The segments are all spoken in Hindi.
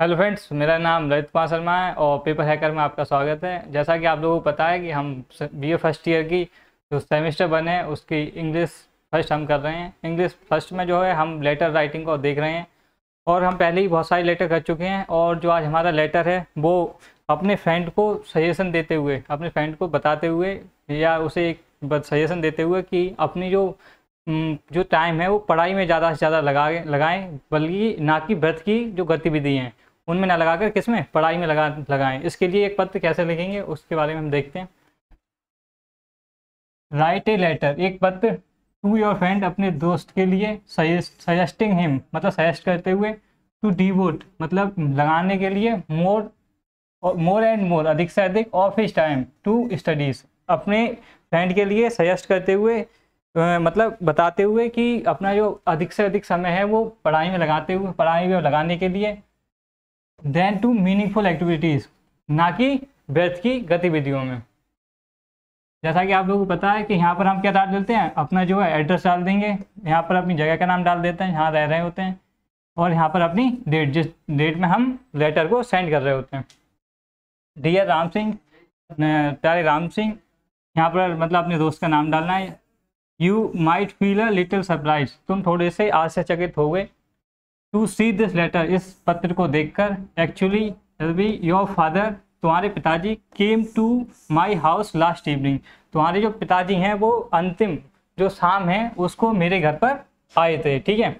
हेलो फ्रेंड्स मेरा नाम ललित कुमार शर्मा है और पेपर हैकर में आपका स्वागत है जैसा कि आप लोगों को पता है कि हम बी ए फर्स्ट ईयर की जो सेमेस्टर वन है उसकी इंग्लिश फर्स्ट हम कर रहे हैं इंग्लिश फर्स्ट में जो है हम लेटर राइटिंग को देख रहे हैं और हम पहले ही बहुत सारे लेटर कर चुके हैं और जो आज हमारा लेटर है वो अपने फ्रेंड को सजेशन देते हुए अपने फ्रेंड को बताते हुए या उसे एक सजेशन देते हुए कि अपनी जो जो टाइम है वो पढ़ाई में ज़्यादा से ज़्यादा लगा लगाएं बल्कि ना कि व्रत की जो गतिविधि हैं उनमें ना कर किस में पढ़ाई में लगा लगाएं इसके लिए एक पत्र कैसे लिखेंगे उसके बारे में हम देखते हैं राइट ए लेटर एक पत्र टू योर फ्रेंड अपने दोस्त के लिए सजेस्टिंग हिम मतलब सजेस्ट करते हुए टू डिवोट मतलब लगाने के लिए मोर मोर एंड मोर अधिक से अधिक of his time to studies अपने फ्रेंड के लिए सजेस्ट करते हुए तो मतलब बताते हुए कि अपना जो अधिक से अधिक समय है वो पढ़ाई में लगाते हुए पढ़ाई में लगाने के लिए देन टू मीनिंगफुल एक्टिविटीज़ ना कि व्यर्थ की गतिविधियों में जैसा कि आप लोगों को पता है कि यहाँ पर हम क्या डाल देते हैं अपना जो है एड्रेस डाल देंगे यहाँ पर अपनी जगह का नाम डाल देते हैं यहाँ रह रहे होते हैं और यहाँ पर अपनी डेट जिस डेट में हम लेटर को सेंड कर रहे होते हैं डियर राम सिंह प्यारे राम सिंह यहाँ पर मतलब अपने दोस्त का नाम डालना है you might feel a little surprise तुम थोड़े से आश्चर्यचकित हो गए टू सी दिस लेटर इस पत्र को देखकर एक्चुअली रवि योर फादर तुम्हारे पिताजी came to my house last evening तुम्हारे जो पिताजी हैं वो अंतिम जो शाम है उसको मेरे घर पर आए थे ठीक है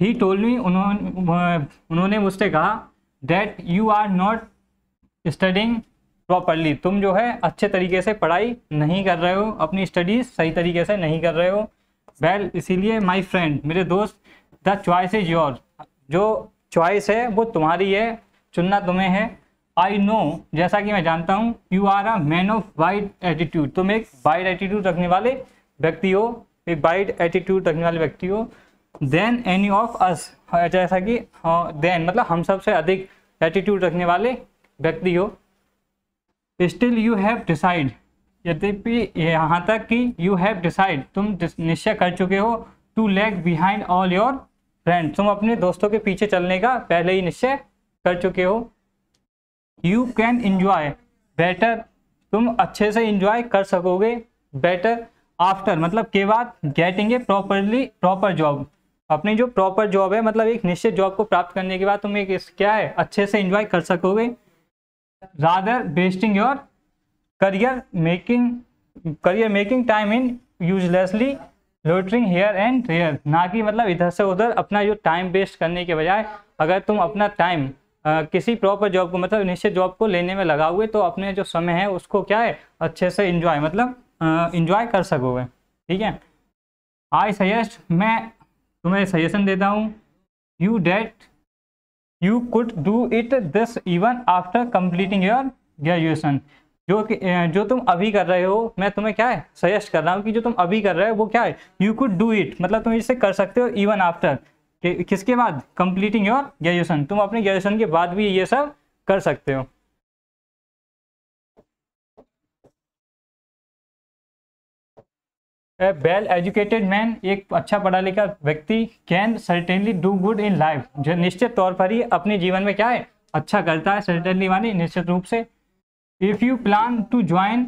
ही टोल मी उन्होंने उन्होंने मुझसे कहा that you are not studying properly तुम जो है अच्छे तरीके से पढ़ाई नहीं कर रहे हो अपनी स्टडीज सही तरीके से नहीं कर रहे हो वेल well, इसीलिए माई फ्रेंड मेरे दोस्त द चॉइस इज योर जो चॉइस है वो तुम्हारी है चुनना तुम्हें है आई नो जैसा कि मैं जानता हूँ you are a man of wide attitude तुम एक वाइड एटीट्यूड रखने वाले व्यक्ति हो एक वाइड एटीट्यूड रखने वाले व्यक्ति हो देन एनी ऑफ अस जैसा कि देन हाँ, मतलब हम सबसे अधिक एटीट्यूड रखने वाले व्यक्ति हो स्टिल यू हैव डिसाइड यद्यपि यहाँ तक कि यू हैव डिसाइड तुम निश्चय कर चुके हो to lag behind all your friend तुम अपने दोस्तों के पीछे चलने का पहले ही निश्चय कर चुके हो यू कैन इंजॉय बेटर तुम अच्छे से इंजॉय कर सकोगे बेटर आफ्टर मतलब के बाद getting a properly proper job अपनी जो प्रॉपर जॉब है मतलब एक निश्चित जॉब को प्राप्त करने के बाद तुम एक क्या है अच्छे से इंजॉय कर सकोगे rather wasting your career making career making time in uselessly loitering here and there ना कि मतलब इधर से उधर अपना जो टाइम वेस्ट करने के बजाय अगर तुम अपना टाइम किसी प्रॉपर जॉब को मतलब निश्चित जॉब को लेने में लगा हुए तो अपने जो समय है उसको क्या है अच्छे से इंजॉय मतलब इंजॉय कर सकोगे ठीक है आई सजेस्ट मैं तुम्हें सजेशन देता हूँ you that you could do it this even after completing your graduation जो जो तुम अभी कर रहे हो मैं तुम्हें क्या है सजेस्ट कर रहा हूँ कि जो तुम अभी कर रहे हो वो क्या है यू कुड डू इट मतलब तुम इसे कर सकते हो इवन आफ्टर कि, किसके बाद कंप्लीटिंग योर ग्रेजुएशन तुम अपने ग्रेजुएशन के बाद भी ये सब कर सकते हो ए वेल एजुकेटेड मैन एक अच्छा पढ़ा लिखा व्यक्ति can certainly do good in life जो निश्चित तौर पर ही अपने जीवन में क्या है अच्छा करता है सर्टेनली माने निश्चित रूप से if you plan to join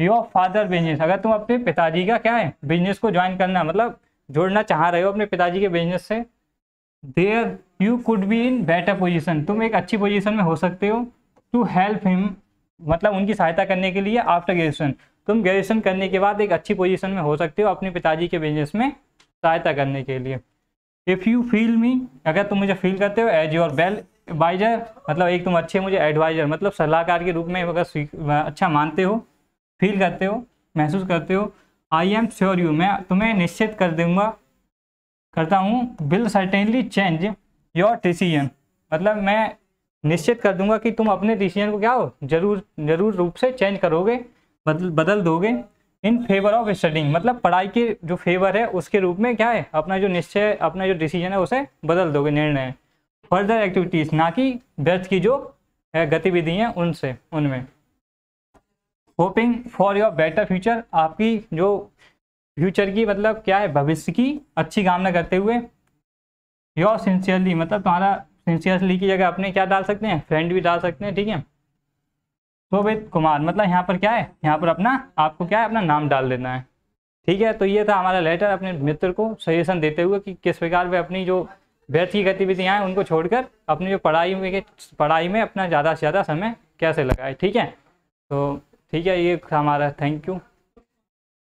your father business अगर तुम अपने पिताजी का क्या है बिजनेस को ज्वाइन करना मतलब जोड़ना चाह रहे हो अपने पिताजी के बिजनेस से there you could be in better position तुम एक अच्छी पोजिशन में हो सकते हो टू हेल्प हिम मतलब उनकी सहायता करने के लिए आफ्टर ग्रेजुएशन तुम ग्रेजुएशन करने के बाद एक अच्छी पोजिशन में हो सकते हो अपने पिताजी के बिजनेस में सहायता करने के लिए इफ़ यू फील मी अगर तुम मुझे फील करते हो एज योर वेल एडवाइजर मतलब एक तुम अच्छे मुझे एडवाइजर मतलब सलाहकार के रूप में अगर अच्छा मानते हो फील करते हो महसूस करते हो आई एम श्योर यू मैं तुम्हें निश्चित कर दूंगा करता हूँ will certainly change your decision मतलब मैं निश्चित कर दूंगा कि तुम अपने डिसीजन को क्या हो जरूर जरूर रूप से चेंज करोगे बदल बदल दोगे इन फेवर ऑफ स्टडिंग मतलब पढ़ाई के जो फेवर है उसके रूप में क्या है अपना जो निश्चय अपना जो डिसीजन है उसे बदल दोगे निर्णय फर्दर एक्टिविटीज़ ना कि व्यर्थ की जो गतिविधि हैं उनसे उनमें hoping for your better future आपकी जो फ्यूचर की मतलब क्या है भविष्य की अच्छी कामना करते हुए योर सिंसियरली मतलब तुम्हारा सिंसियरली की जगह अपने क्या डाल सकते हैं फ्रेंड भी डाल सकते हैं ठीक है तो कुमार मतलब यहाँ पर क्या है यहाँ पर अपना आपको क्या है अपना नाम डाल देना है ठीक है तो ये था हमारा लेटर अपने मित्र को सजेशन देते हुए कि किस प्रकार वे अपनी जो व्यर्थ की गतिविधियाँ हैं उनको छोड़कर अपनी जो पढ़ाई में पढ़ाई में अपना ज़्यादा से ज़्यादा समय कैसे लगाए ठीक है तो ठीक है ये हमारा थैंक यू